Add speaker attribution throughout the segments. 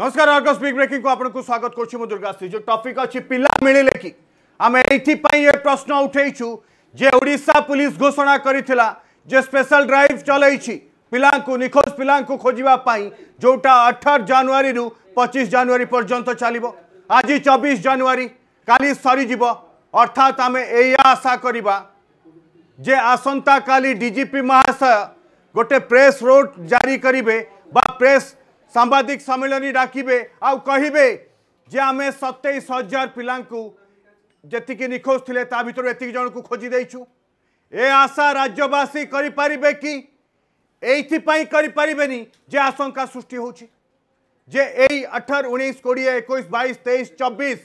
Speaker 1: नमस्कार Argus big breaking को आपको स्वागत कर करी जो टपिक अच्छे पिला मिले कि आम एपं ये प्रश्न उठाई जे ओडा पुलिस घोषणा करे स्पेशल ड्राइव चलई पिला निखोज पिला खोजापी जोटा अठर जानुरी रु पचिश जानुर पर्यटन चलो आज चबीश जानुरी का सरीज अर्थात आम यशा करवा जे आसंता काली डीजीपी महाशय गोटे प्रेस रोड जारी करे प्रेस सांबादिक सम्मिलनी डाकिबे आउ जे आम सतैश हजार पिलांकु जेतिके निखोज थिले ता भितर एतिक जणकु खोजि दैछु ए आशा राज्यवासी करे कि एथि जे आशंका सृष्टि हो जे एई 18 19 20 21 22 23 24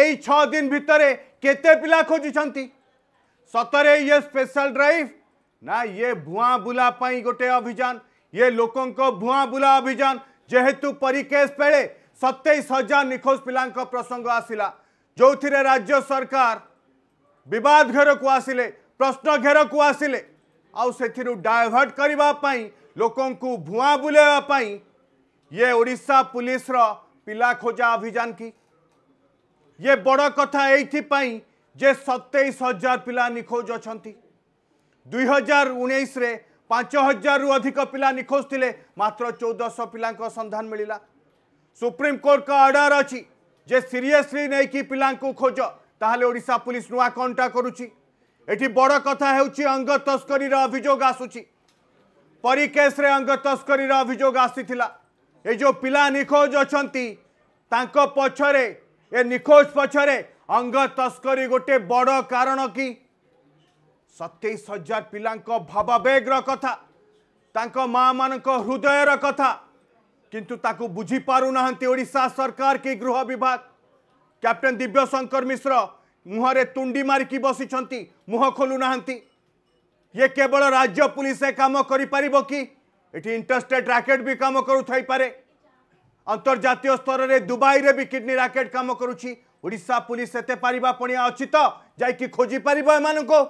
Speaker 1: एई 6 दिन भितरे केते पिला सतरे ये स्पेशल ड्राइव ना ये भुआ बुला गोटे अभियान ये लोकों भुआ बुला अभियान जेहेतु परिकेश बेले सतैश हजार निखोज पिला प्रसंग आसला जो थी राज्य सरकार बद घेर को आसिले प्रश्न घेर को आसिले आउ करने लोक भुआ बुलाई ये ओडा पुलिस पिला खोजा अभियान की ये बड़ कथा यही जे सतैश हजार पिला निखोज अच्छा दुई हजार उन्नीस पाँच रु अधिक पिला निखोज ले मात्र चौधश पिको सन्धान मिला सुप्रिमकोर्टको अर्डर अहिले जे सिरियसलीक पिला खोज तरिशा पुलिस नुवा कन्टा गरुँछ एड कथा अङ्गस्करी अभियोग आसु परिकेसे अङ्गस्करी अभियोग आसिला एउ पा निखोज अस् पछे निखो अंग अङ्गस्करी गोटे बड कारण सतैश हजार पिलांक भाबावेगर कथा तांक माँ हृदयर कथा किंतु ताकू बुझी पारु नाहंती ओडिसा सरकार के गृह विभाग कैप्टन दिव्यशंकर शंकर मिश्र मुहरे तुंडी मार की बसी छंती मुह खोलु नाहंती ये केवल राज्य पुलिस से काम करी परिबो कि एठी इंटरस्टेट रैकेट भी काम करू थई पारे अंतरजातीय स्तर रे दुबई रे भी किडनी रैकेट काम करूची ओडिसा पुलिस सेते पारिबा पणिया उचित जाई कि खोजी परिबो एमानको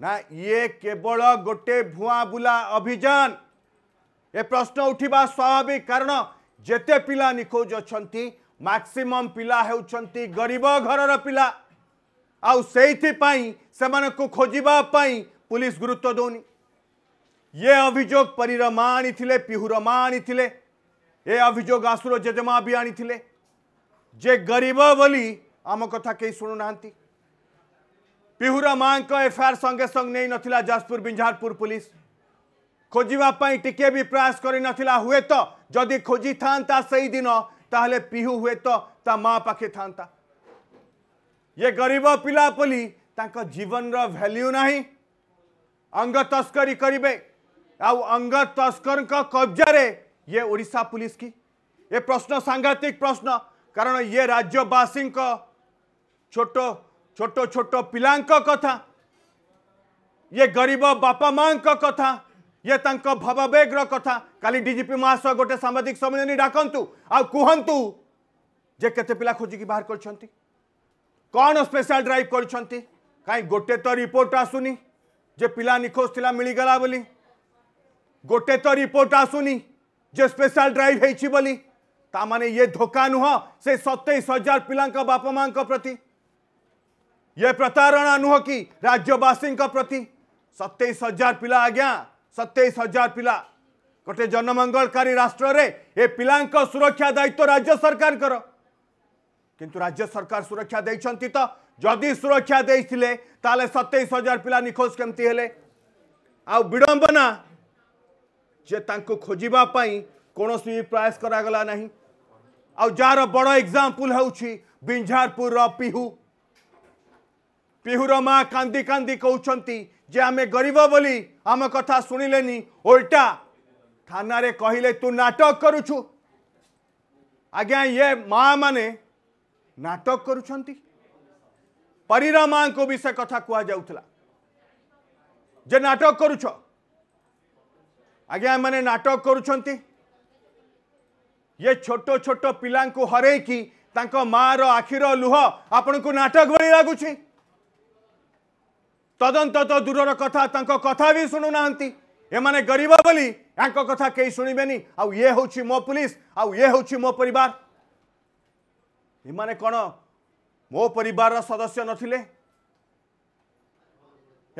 Speaker 1: ना ये केवल गोटे भुआ बुला अभियान ये प्रश्न उठवा स्वाभाविक कारण जिते पा निखोज अच्छा मैक्सिमम पिला होती गरीब घर पिला आई से खोजापी पुलिस गुरुत्व दौनी ये अभोग परीर माँ आनी पिहूर माँ आनी अभिजोग आसुर जेजेमा भी आनी जे गरीब बोली आम कथा कहीं शुणुना पिहूर माँ का एफआईआर संगे संग नहीं ना जाजपुर विंझारपुर पुलिस खोजापी टिके भी प्रयास करन हुए तो जदि खोजी था दिन ताल पिहु हुए तो माँ पाखे था ये गरीब पिला पिलापली जीवन रैल्यू ना अंग तस्करी करे आंग तस्कर कब्जा ये ओडा पुलिस की ये प्रश्न सांघातिक प्रश्न कारण ये राज्यवासी छोट छोट छोट पा कथा ये गरीब बापा माँ कथा ये भावाबेगर कथा काली डीजीपी महाशय गोटे सामाजिक सम्मेलन डाकतु आहतु जे के पा खोजिक बाहर कर कौन स्पेशल ड्राइव कर कहीं गोटे तो रिपोर्ट आसुनी जे पिला निखोज थिला मिलगला बोली गोटे तो रिपोर्ट आसुनी जे स्पेशल ड्राइव होती बोली ये धोखा नुह से सतैश हजार पिला बापा माँ प्रति ये प्रतारणा नुह कि राज्यवासी प्रति सतैश हजार पिला आज्ञा सतैश हजार पिला गोटे जनमंगलकारी राष्ट्र ए पिला सुरक्षा दायित्व राज्य सरकार कर किंतु राज्य सरकार सुरक्षा देती तो जदि सुरक्षा देते सतैश हजार पिला निखोज केमती है आड़म्बना जे खोजापी कौन सी प्रयास गला नहीं आ जार बड़ एग्जांपल हो विंझारपुर पिहू ପିହୁର ମା କାନ୍ଦି କାନ୍ଦି କହୁଛନ୍ତି ଯେ ଆମେ ଗରିବ ବୋଲି ଆମ କଥା ଶୁଣିଲେନି ଓଲଟା ଥାନାରେ କହିଲେ ତୁ ନାଟକ କରୁଛୁ ଆଜ୍ଞା ଇଏ ମା ମାନେ ନାଟକ କରୁଛନ୍ତି ପରୀର ମାଙ୍କୁ ବି ସେ କଥା କୁହାଯାଉଥିଲା ଯେ ନାଟକ କରୁଛ ଆଜ୍ଞା ଏମାନେ ନାଟକ କରୁଛନ୍ତି ଇଏ ଛୋଟ ଛୋଟ ପିଲାଙ୍କୁ ହରେଇକି ତାଙ୍କ ମାଆର ଆଖିର ଲୁହ ଆପଣଙ୍କୁ ନାଟକ ଭଳି ଲାଗୁଛି ତଦନ୍ତ ତ ଦୂରର କଥା ତାଙ୍କ କଥା ବି ଶୁଣୁନାହାନ୍ତି ଏମାନେ ଗରିବ ବୋଲି ୟାଙ୍କ କଥା କେହି ଶୁଣିବେନି ଆଉ ଇଏ ହେଉଛି ମୋ ପୁଲିସ ଆଉ ଇଏ ହେଉଛି ମୋ ପରିବାର ଏମାନେ କ'ଣ ମୋ ପରିବାରର ସଦସ୍ୟ ନଥିଲେ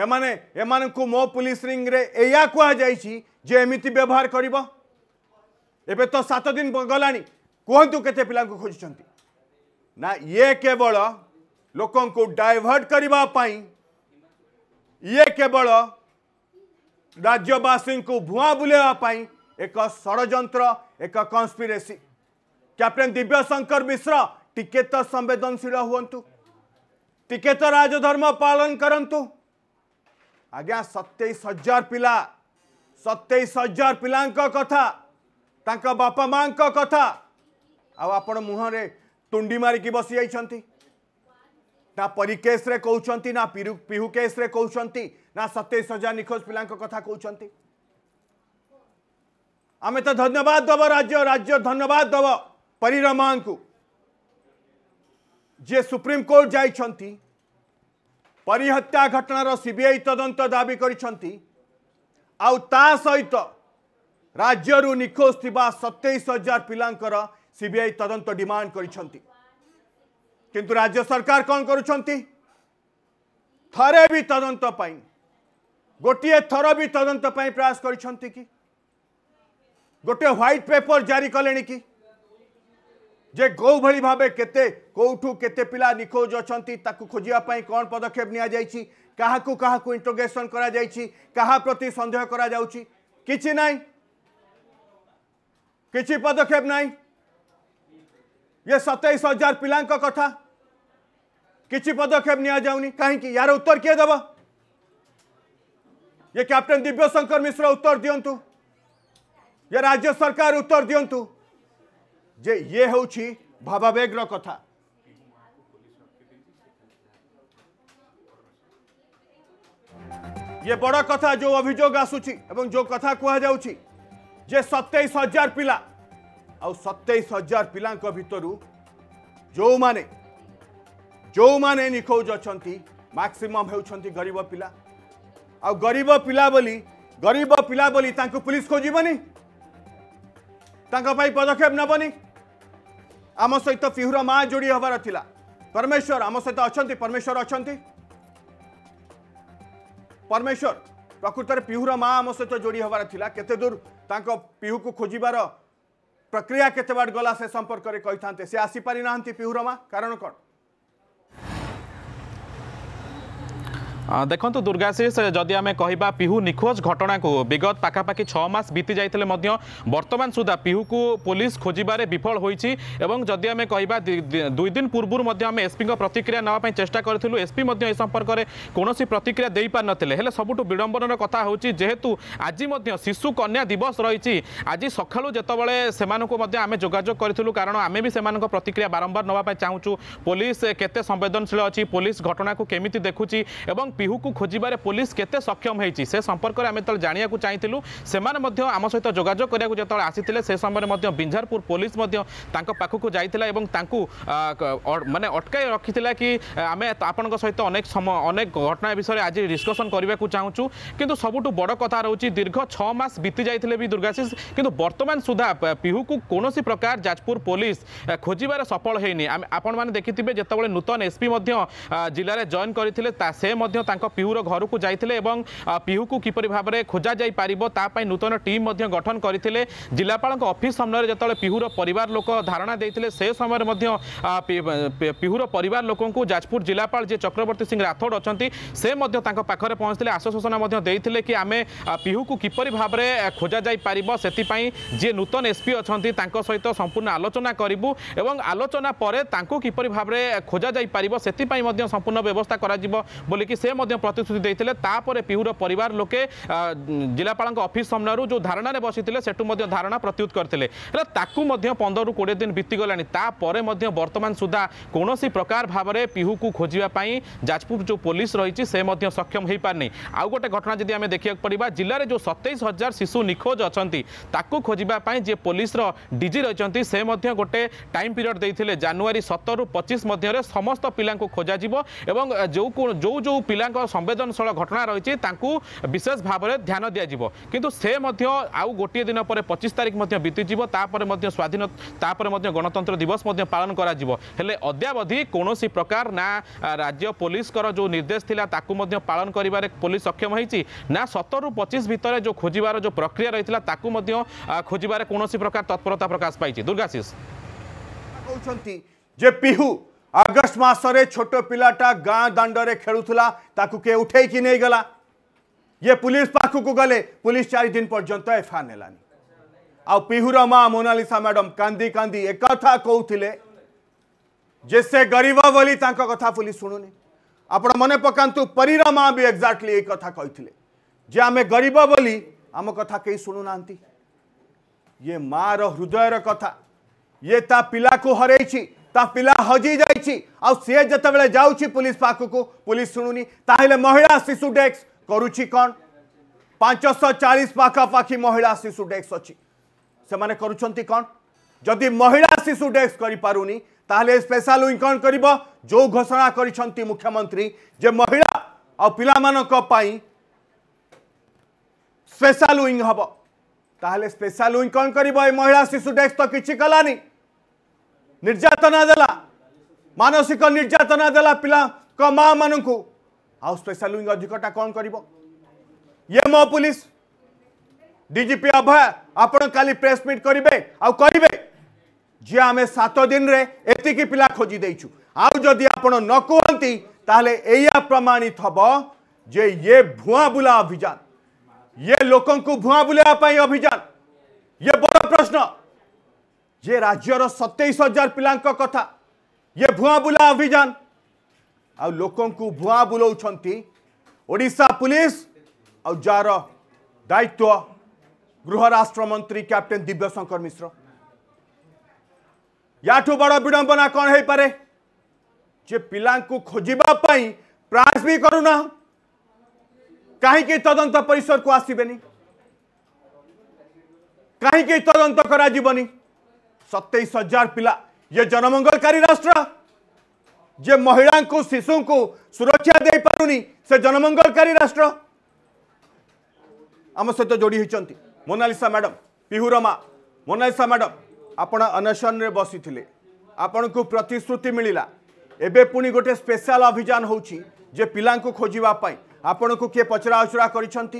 Speaker 1: ଏମାନେ ଏମାନଙ୍କୁ ମୋ ପୁଲିସ ରିଙ୍ଗରେ ଏଇଆ କୁହାଯାଇଛି ଯେ ଏମିତି ବ୍ୟବହାର କରିବ ଏବେ ତ ସାତ ଦିନ ଗଲାଣି କୁହନ୍ତୁ କେତେ ପିଲାଙ୍କୁ ଖୋଜୁଛନ୍ତି ନା ଇଏ କେବଳ ଲୋକଙ୍କୁ ଡାଇଭର୍ଟ କରିବା ପାଇଁ ଇଏ କେବଳ ରାଜ୍ୟବାସୀଙ୍କୁ ଭୁଆଁ ବୁଲେଇବା ପାଇଁ ଏକ ଷଡ଼ଯନ୍ତ୍ର ଏକ କନ୍ସପିରେସି କ୍ୟାପ୍ଟେନ୍ ଦିବ୍ୟଶଙ୍କର ମିଶ୍ର ଟିକେ ତ ସମ୍ବେଦନଶୀଳ ହୁଅନ୍ତୁ ଟିକେ ତ ରାଜଧର୍ମ ପାଳନ କରନ୍ତୁ ଆଜ୍ଞା ସତେଇଶ ହଜାର ପିଲା ସତେଇଶ ହଜାର ପିଲାଙ୍କ କଥା ତାଙ୍କ ବାପା ମାଆଙ୍କ କଥା ଆଉ ଆପଣ ମୁହଁରେ ତୁଣ୍ଡି ମାରିକି ବସି ଯାଇଛନ୍ତି नरिकेसे कि ना सतैस हजार निखोज पिलांक कथा कि आमे त धन्यवाद राज्य धन्यवाद दब परिरमा जे सुप्रिमकर्ट जाइ घटना रो सीबीआई तदंत दाबी राज्य रु निखोज था सतैस हजार सीबीआई तदंत डिमांड डिमान्ड चंती किंतु राज्य सरकार कौन कर थरे भी तदंत गोटे थर भी तदंत प्रयास कर गोटे ह्वैट पेपर जारी कले कि भाव के पा निखोज अच्छा खोजापी कौन पदक्षेप नि क्या करती सन्देह कर पदक्षेप ना ये सतैश हजार पिला कथा किसी ପଦକ୍ଷେପ नि कहीं यार उत्तर किए ଦେବ ये कैप्टन दिव्यशंकर मिश्र उत्तर दिंतु ये राज्य सरकार उत्तर दिंतु जे ये हूँ भावाबेगर कथा ये बड़ कथा जो अभियोग एवं जो कथा कह जे सतैश हजार पिला आ सतैश हजार पिला भितर जो माने ଯେଉଁମାନେ ନିଖୋଜ ଅଛନ୍ତି ମ୍ୟାକ୍ସିମମ୍ ହେଉଛନ୍ତି ଗରିବ ପିଲା ଆଉ ଗରିବ ପିଲା ବୋଲି ଗରିବ ପିଲା ବୋଲି ତାଙ୍କୁ ପୁଲିସ୍ ଖୋଜିବନି ତାଙ୍କ ପାଇଁ ପଦକ୍ଷେପ ନେବନି ଆମ ସହିତ ଫିହୁର ମା ଯୋଡ଼ି ହେବାର ଥିଲା ପରମେଶ୍ୱର ଆମ ସହିତ ଅଛନ୍ତି ପରମେଶ୍ୱର ଅଛନ୍ତି ପରମେଶ୍ୱର ପ୍ରକୃତରେ ପିହୁର ମା ଆମ ସହିତ ଯୋଡ଼ି ହେବାର ଥିଲା କେତେ ଦୂର ତାଙ୍କ ପିହୁକୁ ଖୋଜିବାର ପ୍ରକ୍ରିୟା କେତେ ବାଟ ଗଲା ସେ ସମ୍ପର୍କରେ କହିଥାନ୍ତେ ସେ ଆସିପାରିନାହାନ୍ତି ପିହୁର ମା କାରଣ କ'ଣ
Speaker 2: দেখন্তু দুর্গাশিষ যদি আমি কহা পিহু নিখোজ ঘটনাকে বিগত পাখাপাখি ছ মাস বিতি যাই বর্তমান সুদ্ধা পিহুকু পুলিশ খোঁজবার বিফল হয়েছি এবং যদি আমি কহা দুই দিন পূর্বর আমি এসপি প্রতিক্রিয়া নেওয়া চেষ্টা করেছিলু এসপি এই সম্পর্কের কৌশি প্রতিক্রিয়া দিয়ে পারে হলে সবুঠু বিড়ম্বনার কথা হচ্ছে যেহেতু আজি শিশু কন্যা দিবস রয়েছে আজি সকাল যেতবে সে আমি যোগাযোগ করেছিল কারণ আমি বি সে প্রতিক্রিয়া বারম্বার নেওয়া চাহুছু পুলিশ কেতে সংবেদনশীল অ পুলিশ ঘটনাকে কমিটি দেখুছি এবং পিহুকু খোঁজবার পুলিশ কেতে সক্ষম হয়েছি সে সম্পর্কের আমি যেত জাঁয়া চাইলু সে আম সহ যোগাযোগ করা যেত আসিলে সে সময় বিঞ্ঝারপুর পুলিশ পাখক যাই এবং তাঁকু মানে অটকাই রক্ষি কি আমি আপনার সহ অনেক সময় অনেক ঘটনা বিষয়ে আজ ডিসকসন করা চাহুছু কিন্তু সবুঠু বড় কথা রয়েছে দীর্ঘ ছ মাস বিতি যাই দুর্গাশিষ কিন্তু বর্তমান সুদ্ধা পিহুকু কৌশি প্রকার যাজপুর পুলিশ খোঁজবার সফল হয়নি আপনার দেখি যেতবে নূতন এসপি জেলার জয়েন করে সে ତାଙ୍କ ପିହୁର ଘରକୁ ଯାଇଥିଲେ ଏବଂ ପିହୁକୁ କିପରି ଭାବରେ ଖୋଜାଯାଇପାରିବ ତା ପାଇଁ ନୂତନ ଟିମ୍ ମଧ୍ୟ ଗଠନ କରିଥିଲେ ଜିଲ୍ଲାପାଳଙ୍କ ଅଫିସ୍ ସମୟରେ ଯେତେବେଳେ ପିହୁର ପରିବାର ଲୋକ ଧାରଣା ଦେଇଥିଲେ ସେ ସମୟରେ ମଧ୍ୟ ପିହୁର ପରିବାର ଲୋକଙ୍କୁ ଯାଜପୁର ଜିଲ୍ଲାପାଳ ଯିଏ ଚକ୍ରବର୍ତ୍ତୀ ସିଂ ରାଥୋଡ ଅଛନ୍ତି ସେ ମଧ୍ୟ ତାଙ୍କ ପାଖରେ ପହଞ୍ଚିଥିଲେ ଆଶ୍ୱାସନା ମଧ୍ୟ ଦେଇଥିଲେ କି ଆମେ ପିହୁକୁ କିପରି ଭାବରେ ଖୋଜାଯାଇପାରିବ ସେଥିପାଇଁ ଯିଏ ନୂତନ ଏସ୍ପି ଅଛନ୍ତି ତାଙ୍କ ସହିତ ସମ୍ପୂର୍ଣ୍ଣ ଆଲୋଚନା କରିବୁ ଏବଂ ଆଲୋଚନା ପରେ ତାଙ୍କୁ କିପରି ଭାବରେ ଖୋଜାଯାଇପାରିବ ସେଥିପାଇଁ ମଧ୍ୟ ସମ୍ପୂର୍ଣ୍ଣ ବ୍ୟବସ୍ଥା କରାଯିବ ବୋଲିକି ସେ ପ୍ରତିଶ୍ରୁତି ଦେଇଥିଲେ ତାପରେ ପିହୁର ପରିବାର ଲୋକେ ଜିଲ୍ଲାପାଳଙ୍କ ଅଫିସ୍ ସାମ୍ନାରୁ ଯେଉଁ ଧାରଣାରେ ବସିଥିଲେ ସେଠୁ ମଧ୍ୟ ଧାରଣା ପ୍ରତ୍ୟୁତ କରିଥିଲେ ହେଲେ ତାକୁ ମଧ୍ୟ ପନ୍ଦରରୁ କୋଡ଼ିଏ ଦିନ ବିତିଗଲାଣି ତାପରେ ମଧ୍ୟ ବର୍ତ୍ତମାନ ସୁଦ୍ଧା କୌଣସି ପ୍ରକାର ଭାବରେ ପିହୁକୁ ଖୋଜିବା ପାଇଁ ଯାଜପୁର ଯେଉଁ ପୋଲିସ ରହିଛି ସେ ମଧ୍ୟ ସକ୍ଷମ ହୋଇପାରିନି ଆଉ ଗୋଟେ ଘଟଣା ଯଦି ଆମେ ଦେଖିବାକୁ ପଡ଼ିବା ଜିଲ୍ଲାରେ ଯେଉଁ ସତେଇଶ ହଜାର ଶିଶୁ ନିଖୋଜ ଅଛନ୍ତି ତାକୁ ଖୋଜିବା ପାଇଁ ଯିଏ ପୋଲିସର ଡିଜି ରହିଛନ୍ତି ସେ ମଧ୍ୟ ଗୋଟେ ଟାଇମ୍ ପିରିୟଡ଼ ଦେଇଥିଲେ ଜାନୁଆରୀ ସତରରୁ ପଚିଶ ମଧ୍ୟରେ ସମସ୍ତ ପିଲାଙ୍କୁ ଖୋଜାଯିବ ଏବଂ ଯେଉଁ ଯେଉଁ ଯେଉଁ ପିଲା ପିଲାଙ୍କ ସମ୍ବେଦନଶୀଳ ଘଟଣା ରହିଛି ତାଙ୍କୁ ବିଶେଷ ଭାବରେ ଧ୍ୟାନ ଦିଆଯିବ କିନ୍ତୁ ସେ ମଧ୍ୟ ଆଉ ଗୋଟିଏ ଦିନ ପରେ ପଚିଶ ତାରିଖ ମଧ୍ୟ ବିତିଯିବ ତାପରେ ମଧ୍ୟ ସ୍ୱାଧୀନ ତାପରେ ମଧ୍ୟ ଗଣତନ୍ତ୍ର ଦିବସ ମଧ୍ୟ ପାଳନ କରାଯିବ ହେଲେ ଅଦ୍ୟାବଧି କୌଣସି ପ୍ରକାର ନା ରାଜ୍ୟ ପୋଲିସଙ୍କର ଯେଉଁ ନିର୍ଦ୍ଦେଶ ଥିଲା ତାକୁ ମଧ୍ୟ ପାଳନ କରିବାରେ ପୋଲିସ ସକ୍ଷମ ହୋଇଛି ନା ସତରରୁ ପଚିଶ ଭିତରେ ଯେଉଁ ଖୋଜିବାର ଯେଉଁ ପ୍ରକ୍ରିୟା ରହିଥିଲା ତାକୁ ମଧ୍ୟ ଖୋଜିବାରେ କୌଣସି ପ୍ରକାର ତତ୍ପରତା ପ୍ରକାଶ ପାଇଛି ଦୁର୍ଗାଶିଷ
Speaker 1: କହୁଛନ୍ତି ଯେ ପିହୁ আগস্ট মাসরে ছোট পিলাটা गाँ দাণ্ডরে खेलुला किए কে नहींगला ये पुलिस पाखक गले पुलिस चार दिन पर्यटन एफआईआर नेलानी आहूर माँ मोनालीसा मैडम कांदी कांदी एक कथा कहते जे से गरीब बोली कथा पुलिस शुणुनि आप मन पकातु परीर माँ भी एक्जाक्टली एक कथा कही जे आम गरीब बोली आम कथा कई शुणुना ये माँ हृदयर कथा ये ता को हर ତା ପିଲା ହଜିଯାଇଛି ଆଉ ସିଏ ଯେତେବେଳେ ଯାଉଛି ପୁଲିସ ପାଖକୁ ପୁଲିସ ଶୁଣୁନି ତାହେଲେ ମହିଳା ଶିଶୁ ଡେସ୍କ କରୁଛି କ'ଣ ପାଞ୍ଚଶହ ଚାଳିଶ ପାଖାପାଖି ମହିଳା ଶିଶୁ ଡେସ୍କ ଅଛି ସେମାନେ କରୁଛନ୍ତି କ'ଣ ଯଦି ମହିଳା ଶିଶୁ ଡେସ୍କ କରିପାରୁନି ତାହେଲେ ସ୍ପେଶାଲ ୱିଂ କ'ଣ କରିବ ଯେଉଁ ଘୋଷଣା କରିଛନ୍ତି ମୁଖ୍ୟମନ୍ତ୍ରୀ ଯେ ମହିଳା ଆଉ ପିଲାମାନଙ୍କ ପାଇଁ ସ୍ପେଶାଲ ୱିଂ ହେବ ତାହେଲେ ସ୍ପେଶାଲ ୱିଂ କ'ଣ କରିବ ଏ ମହିଳା ଶିଶୁ ଡେସ୍କ ତ କିଛି କଲାନି निर्यातना दे मानसिक निर्यातना दे पा माँ मान स्पेशल विंग अधिकटा कौन कर एमओ पुलिस डीजीपी अभय आपण कल प्रेस मिट करे आए जी आम सात दिन में ये पिला खोजी आदि आप कहते प्रमाणित हम जे ये भुआ बुला अभियान ये लोक भुआ बुलाई अभियान ये बड़ प्रश्न ये राज्यर सतैश हजार पिला कथा ये भुआ बुला अभियान आ लोक भुआ बुलाशा पुलिस आर दायित्व गृह राष्ट्र मंत्री कैप्टेन दिव्यशंकर मिश्र याठू बड़ विडंबना कौन हो पाए जे पा खोजापी प्रयास भी करूना कहीं तदंत परिसर को आसबे कहीं तदंत कर सतैस हजार पिला ये जनमंगलकारी राष्ट्र जे महिला को शिशु को सुरक्षा दे पारुनी से जनमंगलकारी राष्ट्र आम सहित तो जोड़ी होती मोनालीसा मैडम पिहुर माँ मोनालीसा मैडम आपण अनशन में बसी थे आपण को प्रतिश्रुति मिलला एवं पुणी गोटे स्पेशल अभियान हो पिला खोजापी आपण को किए पचरा उचरा कर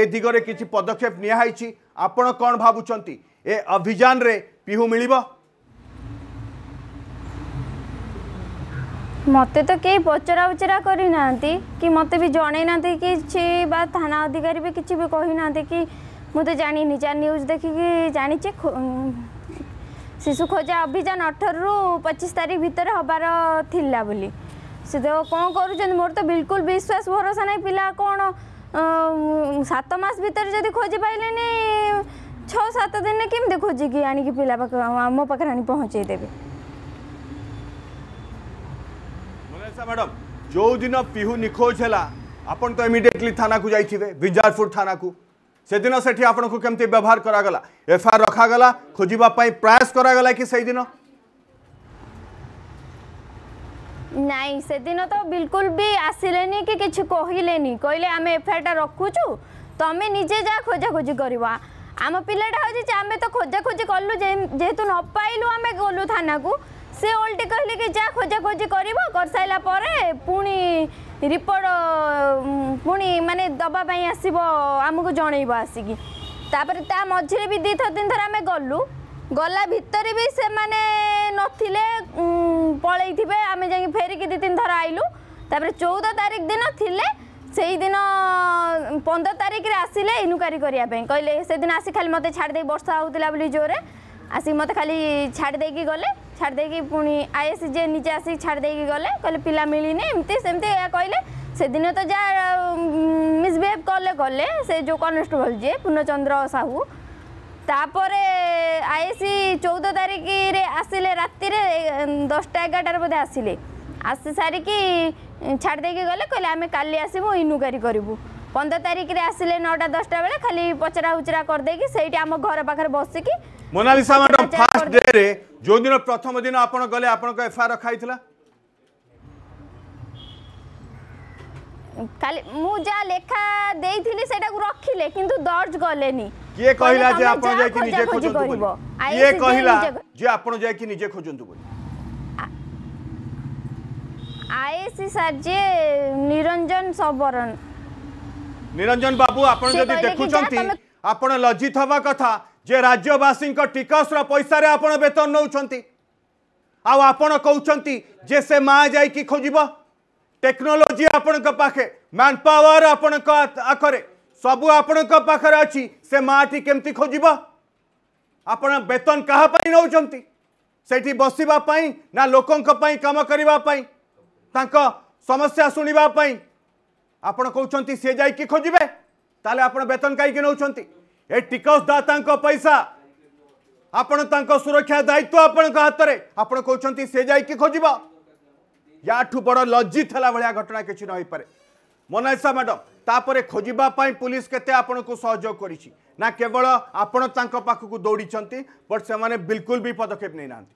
Speaker 1: ए दिगरे किसी पदक्षेप निहु आपण कौन भावुंट ए अभियान रे पिहु मिल
Speaker 3: मत तो कई पचरा उचरा करना कि मत भी जन कि थाना अधिकारी भी किसी भी कही ना कि मुझे तो जानी न्यूज देखिक जाचे शिशु खोजा अभियान अठर रु पचिश तारीख भितर हबार सी तो कौन कर मोर तो बिल्कुल विश्वास भरोसा ना पिला कौन सतमास भर जब खोज पाइले छः सात दिन में कमी खोजिक आणिक पा आम पाखे आँचेदेवि
Speaker 1: मैडम जो दिन पिहू निखोज है तो इमिडली थाना को जाइए विजारपुर थाना को से दिन से कमी व्यवहार करागला एफआईआर रखाला खोजापी प्रयास करागला कि से दिन
Speaker 3: नाई से दिन तो बिल्कुल भी आसिले कि कहले कहले आम एफआईआर टा रखुचु तुम्हें तो निजे जा खोजाखोजी करवा আম পিলাটা হচ্ছে আমি তো খোঁজাখোঁজি কলু যেহেতু ন পাইলু আমি গলু থানাকু সে ওল্টি কহিলে কি যা খোঁজাখোঁজি করব করসারা পরে পুনি রিপোর্ট পুনি মানে দবা পাই আসব আমি জনাইব আসিকি তাপরে তা মঝিরে বি দুইথর তিন থর আমি গলু গলা ভিতরে বি সে নথিলে পলাইথিবে আমি যাই ফেরিকি দুই তিন থর আইলু তাপরে চৌদ তারিখ দিন থিলে সেইদিন পনেরো তারিখে আসলে ইনুকারি করা কহিলে সেদিন আসি খালি মতো ছাড়ি বর্ষা হোলা বলে জোরে আসি মতো খালি ছাড়ি দিয়ে গলে ছাড়ি দিয়ে পুঁ আইএসি যে নিজে আসি ছাড়ি দিয়ে গলে কে পিলা মিলিনি এমতি সেমতি কে সেদিন তো যা মিসবিহেভ কলে গলে সে যে কনস্টেবল যে পূর্ণচন্দ্র সাহু তাপরে আইএসি চৌদ তারিখে আসলে রাতে দশটা এগারোটার বোধে আসলে আসি সারিকি ଛାଡ଼ିଦେଇକି ଗଲେ କହିଲେ ଆମେ କାଲି ଆସିବୁ ଇନୁକାରୀ କରିବୁ ପନ୍ଦର ତାରିଖରେ ଆସିଲେ ନଅଟା ଦଶଟା ବେଳେ ଖାଲି ପଚରା ଉଚରା କରିଦେଇକି ସେଇଠି ଆମ ଘର ପାଖରେ ବସିକି
Speaker 1: ମୋନାଲିସା ମ୍ୟାଡମ୍ ଫାର୍ଷ୍ଟ ଡେରେ ଯୋଉ ଦିନ ପ୍ରଥମ ଦିନ ଆପଣ ଗଲେ ଆପଣଙ୍କ ଏଫଆଇଆର ରଖା ହେଇଥିଲା
Speaker 3: কালি মু যা লেখা দেইছিলি সেটাকু রাখিলে কিন্তু দর্জ গলেনি কিয়ে কহিলা যে আপন যাই কি নিজে খোঁজন্তু বলি কিয়ে কহিলা
Speaker 1: যে আপন যাই কি নিজে খোঁজন্তু বলি
Speaker 3: आईसी सर जे निरंजन सबरन
Speaker 1: निरंजन बाबू आपण जदि देखु छथि आपण लज्जित हवा कथा जे राज्यवासी को टिकस रा पैसा रे आपण वेतन नउ छथि आ आपण कहउ छथि जे से मा जाई कि खोजिबो टेक्नोलॉजी आपण को पाखे मैन पावर आपण को आखरे सब आपण को पाखरे अछि से माटी केमती खोजिबो आपण वेतन कहा पई नउ छथि सेठी बसिबा पई ना लोकों को पई काम करबा पई ତାଙ୍କ ସମସ୍ୟା ଶୁଣିବା ପାଇଁ ଆପଣ କହୁଛନ୍ତି ସେ ଯାଇକି ଖୋଜିବେ ତାହେଲେ ଆପଣ ବେତନ କାହିଁକି ନେଉଛନ୍ତି ଏ ଟିକସଦାତାଙ୍କ ପଇସା ଆପଣ ତାଙ୍କ ସୁରକ୍ଷା ଦାୟିତ୍ୱ ଆପଣଙ୍କ ହାତରେ ଆପଣ କହୁଛନ୍ତି ସେ ଯାଇକି ଖୋଜିବ ୟାଠୁ ବଡ଼ ଲଜ୍ଜିତ ହେଲା ଭଳିଆ ଘଟଣା କିଛି ନ ହେଇପାରେ ମୋନାଲିସା ମ୍ୟାଡ଼ମ୍ ତାପରେ ଖୋଜିବା ପାଇଁ ପୁଲିସ୍ କେତେ ଆପଣଙ୍କୁ ସହଯୋଗ କରିଛି ନା କେବଳ ଆପଣ ତାଙ୍କ ପାଖକୁ ଦୌଡ଼ିଛନ୍ତି ବଟ୍ ସେମାନେ ବିଲକୁଲ ବି ପଦକ୍ଷେପ ନେଇନାହାନ୍ତି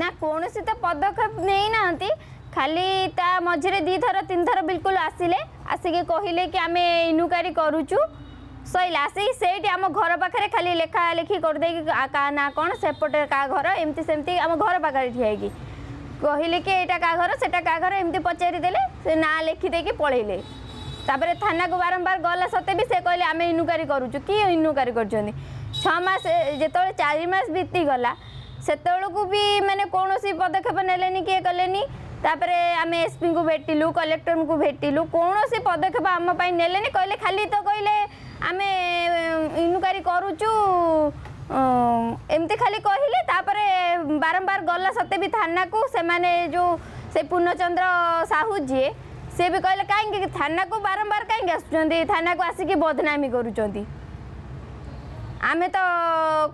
Speaker 3: ନା କୌଣସି ତ ପଦକ୍ଷେପ ନେଇନାହାନ୍ତି ଖାଲି ତା ମଝିରେ ଦୁଇଥର ତିନିଥର ବିଲକୁଲ ଆସିଲେ ଆସିକି କହିଲେ କି ଆମେ ଇନକ୍ୱାରି କରୁଛୁ ସଇଲା ଆସିକି ସେଇଠି ଆମ ଘର ପାଖରେ ଖାଲି ଲେଖା ଲେଖି କରିଦେଇକି କାହା ନା କ'ଣ ସେପଟେ କାହା ଘର ଏମିତି ସେମିତି ଆମ ଘର ପାଖରେ ଠିଆ ହେଇକି କହିଲେ କି ଏଇଟା କାହା ଘର ସେଇଟା କାହା ଘର ଏମିତି ପଚାରି ଦେଲେ ସେ ନାଁ ଲେଖିଦେଇକି ପଳେଇଲେ ତାପରେ ଥାନାକୁ ବାରମ୍ବାର ଗଲା ସତ୍ତ୍ୱେ ବି ସେ କହିଲେ ଆମେ ଇନକ୍ୱାରି କରୁଛୁ କିଏ ଇନକ୍ୱାରି କରୁଛନ୍ତି ଛଅ ମାସ ଯେତେବେଳେ ଚାରି ମାସ ବିତିଗଲା सेत भी मैंने कौन सी पदक्षेप ने किए कले आम एसपी को भेटिलु कलेक्टर को भेटिलु कौन सी पदक्षेप आमपाई ने कहले खाली तो कहले आम इनक्वारी करूचु एमती खाली कहले बारंबार गला सत्ते भी थाना को से मैंने जो से पूर्णचंद्र साहू जी सी भी कहले कहीं थाना को बारंबार कहीं थाना को आसिक बदनामी करुँच आम तो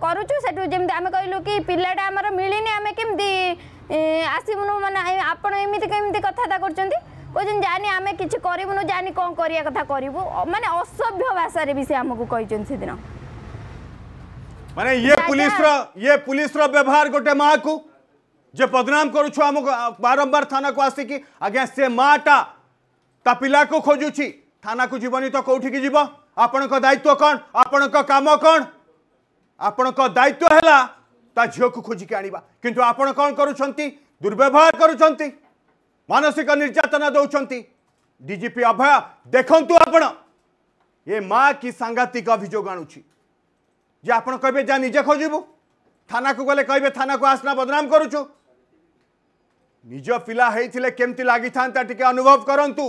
Speaker 3: करूँ कहल कि पाटा मिलनी आम कमी आसमुनु मैंने आपड़ कथा कर जानी आम कि करूँ जानी कौन करिया कथा करूँ मानने असभ्य भाषा भी सी आमको कही दिन
Speaker 1: ये पुलिस ये पुलिस व्यवहार गोटे माँ को जे बदनाम कर बारंबार थाना को आसिक आज्ञा से माँटा ता पा को खोजुची थाना को जीवन तो कौटिकी जीव आपण दायित्व कौन आपण काम कौन? ଆପଣଙ୍କ ଦାୟିତ୍ୱ ହେଲା ତା ଝିଅକୁ ଖୋଜିକି ଆଣିବା କିନ୍ତୁ ଆପଣ କ'ଣ କରୁଛନ୍ତି ଦୁର୍ବ୍ୟବହାର କରୁଛନ୍ତି ମାନସିକ ନିର୍ଯାତନା ଦେଉଛନ୍ତି ଡିଜିପି ଅଭୟ ଦେଖନ୍ତୁ ଆପଣ ଏ ମା କି ସାଂଘାତିକ ଅଭିଯୋଗ ଆଣୁଛି ଯେ ଆପଣ କହିବେ ଯା ନିଜେ ଖୋଜିବୁ ଥାନାକୁ ଗଲେ କହିବେ ଥାନାକୁ ଆସନା ବଦନାମ କରୁଛୁ ନିଜ ପିଲା ହେଇଥିଲେ କେମିତି ଲାଗିଥାନ୍ତା ଟିକେ ଅନୁଭବ କରନ୍ତୁ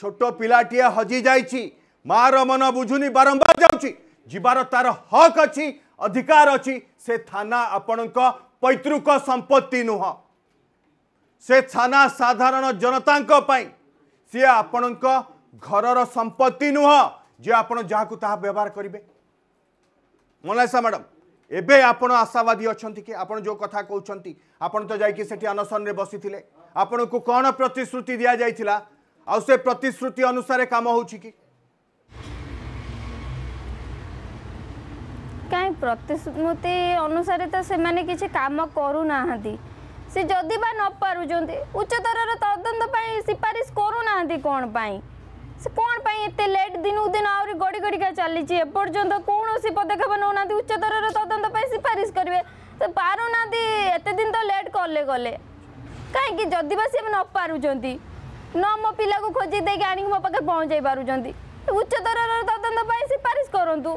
Speaker 1: ଛୋଟ ପିଲାଟିଏ ହଜି ଯାଇଛି ମାଆର ମନ ବୁଝୁନି ବାରମ୍ବାର ଯାଉଛି ଯିବାର ତାର ହକ୍ ଅଛି ଅଧିକାର ଅଛି ସେ ଥାନା ଆପଣଙ୍କ ପୈତୃକ ସମ୍ପତ୍ତି ନୁହଁ ସେ ଥାନା ସାଧାରଣ ଜନତାଙ୍କ ପାଇଁ ସିଏ ଆପଣଙ୍କ ଘରର ସମ୍ପତ୍ତି ନୁହଁ ଯିଏ ଆପଣ ଯାହାକୁ ତାହା ବ୍ୟବହାର କରିବେ ମନାସା ମ୍ୟାଡ଼ାମ୍ ଏବେ ଆପଣ ଆଶାବାଦୀ ଅଛନ୍ତି କି ଆପଣ ଯେଉଁ କଥା କହୁଛନ୍ତି ଆପଣ ତ ଯାଇକି ସେଠି ଅନଶନରେ ବସିଥିଲେ ଆପଣଙ୍କୁ କ'ଣ ପ୍ରତିଶ୍ରୁତି ଦିଆଯାଇଥିଲା ଆଉ ସେ ପ୍ରତିଶ୍ରୁତି ଅନୁସାରେ କାମ ହେଉଛି କି
Speaker 3: କାହିଁ ପ୍ରତିଶ୍ରୁତି ଅନୁସାରେ ତ ସେମାନେ କିଛି କାମ କରୁନାହାନ୍ତି ସେ ଯଦି ବା ନ ପାରୁଛନ୍ତି ଉଚ୍ଚତରର ତଦନ୍ତ ପାଇଁ ସିଫାରିଶ କରୁନାହାନ୍ତି କ'ଣ ପାଇଁ ସେ କ'ଣ ପାଇଁ ଏତେ ଲେଟ୍ ଦିନକୁ ଦିନ ଆହୁରି ଗଡ଼ି ଗଡ଼ିକା ଚାଲିଛି ଏପର୍ଯ୍ୟନ୍ତ କୌଣସି ପଦକ୍ଷେପ ନେଉନାହାନ୍ତି ଉଚ୍ଚତରର ତଦନ୍ତ ପାଇଁ ସିଫାରିଶ କରିବେ ତ ପାରୁନାହାନ୍ତି ଏତେ ଦିନ ତ ଲେଟ୍ କଲେ ଗଲେ କାହିଁକି ଯଦି ବା ସିଏ ନ ପାରୁଛନ୍ତି ନ ମୋ ପିଲାକୁ ଖୋଜି ଦେଇକି ଆଣିକି ମୋ ପାଖରେ ପହଞ୍ଚାଇ ପାରୁଛନ୍ତି ଉଚ୍ଚତରର ତଦନ୍ତ ପାଇଁ ସିଫାରିଶ କରନ୍ତୁ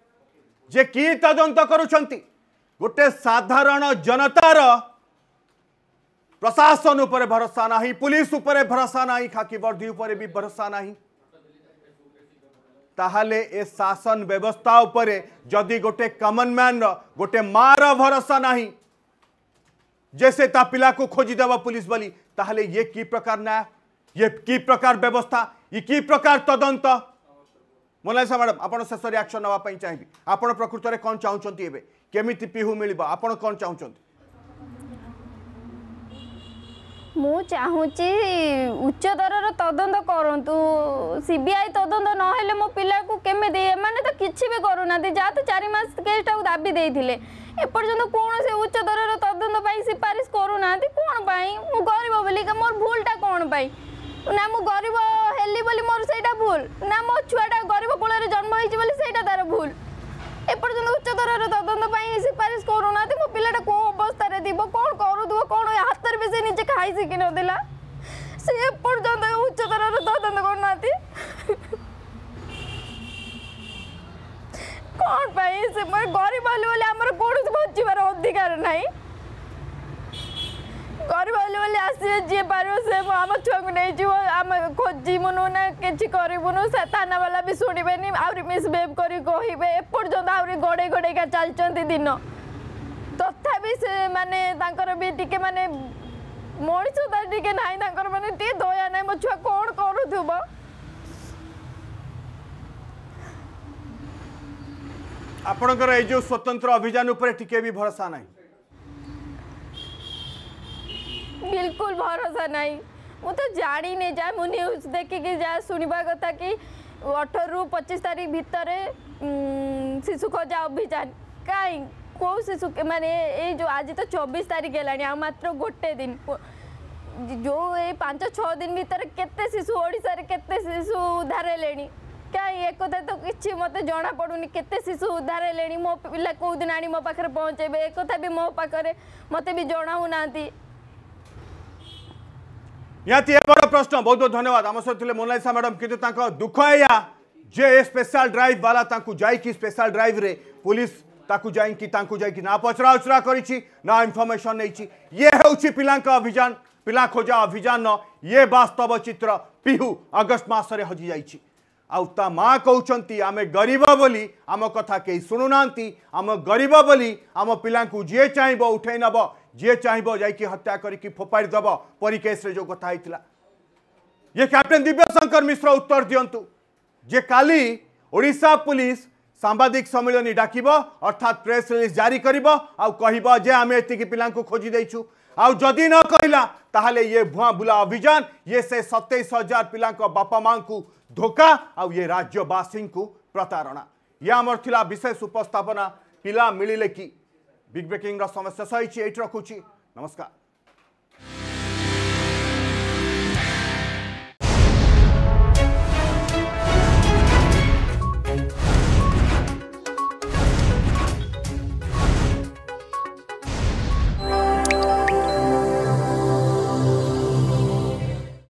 Speaker 1: जे कि तदंत कर गोटे साधारण जनतार प्रशासन उपर भरोसा ना पुलिस उपर भरोसा ना खाकि वर्दी उपर भी भरोसा ना ताल ए शासन व्यवस्था उपरे जदि गोटे कमन मैन रोटे मार भरोसा ना जे से पा को खोजीद पुलिस बोली ये कि प्रकार न्याय ये कि प्रकार व्यवस्था ये कि प्रकार तदंत ମୋନାଲିସା ମ୍ୟାଡ଼ାମ୍ ଆପଣ ଶେଷରେ ଆକ୍ସନ୍ ନେବା ପାଇଁ ଚାହିଁବି ଆପଣ ପ୍ରକୃତରେ କ'ଣ ଚାହୁଁଛନ୍ତି ଏବେ କେମିତି ପିହୁ ମିଳିବ ଆପଣ କ'ଣ ଚାହୁଁଛନ୍ତି
Speaker 3: ମୁଁ ଚାହୁଁଛି ଉଚ୍ଚତରର ତଦନ୍ତ କରନ୍ତୁ ସିବିଆଇ ତଦନ୍ତ ନହେଲେ ମୋ ପିଲାକୁ କେମିତି ଏମାନେ ତ କିଛି ବି କରୁନାହାନ୍ତି ଯାହା ତ ଚାରି ମାସ କେସ୍ଟାକୁ ଦାବି ଦେଇଥିଲେ ଏପର୍ଯ୍ୟନ୍ତ କୌଣସି ଉଚ୍ଚତରର ତଦନ୍ତ ପାଇଁ ସିଫାରିଶ କରୁନାହାନ୍ତି କ'ଣ ପାଇଁ ମୁଁ ଗରିବ ବୋଲିକା ମୋର ଭୁଲଟା କ'ଣ ପାଇଁ ନା ମୁଁ ଗରିବ ହେଲି ବୋଲି ମୋର ସେଇଟା ଭୁଲ ନା ମୋ ଛୁଆଟା ଗରିବ କୂଳରେ ଜନ୍ମ ହେଇଛି ବୋଲି ସେଇଟା ତାର ଭୁଲ ଏପର୍ଯ୍ୟନ୍ତ ଉଚ୍ଚତରର ତଦନ୍ତ ପାଇଁ ସୁପାରିଶ କରୁନାହାନ୍ତି ମୋ ପିଲାଟା କେଉଁ ଅବସ୍ଥାରେ ଥିବ କ'ଣ କରୁଥିବ କ'ଣ ହାତରେ ବି ସେ ନିଜେ ଖାଇ ଶିଖିନଥିଲା ସେ ଏପର୍ଯ୍ୟନ୍ତ ଉଚ୍ଚତରର ତଦନ୍ତ କରୁନାହାନ୍ତି କ'ଣ ପାଇଁ ସେ ଗରିବ ହେଲୁ ବୋଲି ଆମର କୌଣସି ବଞ୍ଚିବାର ଅଧିକାର ନାହିଁ ଘର ବାଲି ବୋଲି ଆସିବେ ଯିଏ ପାରିବ ସେ ଆମ ଛୁଆକୁ ନେଇଯିବ ଆମେ ଖୋଜିବୁନୁ ନା କିଛି କରିବୁନୁ ସେ ଥାନାବାଲା ବି ଶୁଣିବେନି ଆହୁରି ମିସବିହେଭ୍ କରି କହିବେ ଏପର୍ଯ୍ୟନ୍ତ ଆହୁରି ଗୋଡ଼େଇ ଗୋଡ଼େଇକା ଚାଲିଛନ୍ତି ଦିନ ତଥାପି ସେମାନେ ତାଙ୍କର ବି ଟିକେ ମାନେ ମଣିଷ ତ ଟିକେ ନାହିଁ ତାଙ୍କର ମାନେ ଟିକେ ଦୟା ନାହିଁ ମୋ ଛୁଆ କ'ଣ କରୁଥିବ
Speaker 1: ଆପଣଙ୍କର ଏଇ ଯେଉଁ ସ୍ୱତନ୍ତ୍ର ଅଭିଯାନ ଉପରେ ଟିକେ ବି ଭରସା ନାହିଁ
Speaker 3: बिल्कुल भरोसा ना मुझे तो जाणी नहीं जाए मु न्यूज देखिकी जाए शुणा कथा कि अठर रु पचिश तारीख भितर शिशु खोज अभियान कहीं कौ शिशु मान जो आज तो चौबीस तारीख है मात्र गोटे दिन जो ये पांच छः दिन भितर केिशु ओडार केिशु उधार है कहीं एक तो किसी मत जना पड़ूनी के शिशु उधार है तो मो पा कौदिन आनी मो पाखे पहुँचे एक भी मो पाखे मत भी जनाऊना
Speaker 1: ନିହାତି ଏ ବଡ଼ ପ୍ରଶ୍ନ ବହୁତ ବହୁତ ଧନ୍ୟବାଦ ଆମ ସହିତ ଥିଲେ ମୋନାଲିସା ମ୍ୟାଡ଼ାମ୍ କିନ୍ତୁ ତାଙ୍କ ଦୁଃଖ ଏଇଆ ଯେ ଏ ସ୍ପେଶାଲ ଡ୍ରାଇଭ ବାଲା ତାଙ୍କୁ ଯାଇକି ସ୍ପେଶାଲ ଡ୍ରାଇଭରେ ପୋଲିସ ତାକୁ ଯାଇକି ତାଙ୍କୁ ଯାଇକି ନା ପଚରା ଉଚରା କରିଛି ନା ଇନଫର୍ମେସନ୍ ନେଇଛି ଇଏ ହେଉଛି ପିଲାଙ୍କ ଅଭିଯାନ ପିଲା ଖୋଜା ଅଭିଯାନର ଇଏ ବାସ୍ତବ ଚିତ୍ର ପିହୁ ଅଗଷ୍ଟ ମାସରେ ହଜିଯାଇଛି ଆଉ ତା ମା' କହୁଛନ୍ତି ଆମେ ଗରିବ ବୋଲି ଆମ କଥା କେହି ଶୁଣୁନାହାନ୍ତି ଆମ ଗରିବ ବୋଲି ଆମ ପିଲାଙ୍କୁ ଯିଏ ଚାହିଁବ ଉଠେଇ ନେବ जी चाहिए जा हत्या करी फोपाड़ी दब परी जो कथाई ये कैप्टेन दिव्यशंकर मिश्र उत्तर दिंतु जे काली ओडा पुलिस सांबादिक सम्मेलन डाक अर्थात प्रेस रिलीज जारी कर आम ये पा खोजी देचु आदि न कहला तेल ये भुआ बुला अभियान ये से सतैश हजार पिलापा माँ को धोखा आए राज्यवासी को प्रतारणा ये आमर थी विशेष उपस्थापना पिला मिलले कि ବିଗ୍ ବ୍ରେକିଂର ସମସ୍ୟା ସହିଛି ଏଇଠି ରଖୁଛି ନମସ୍କାର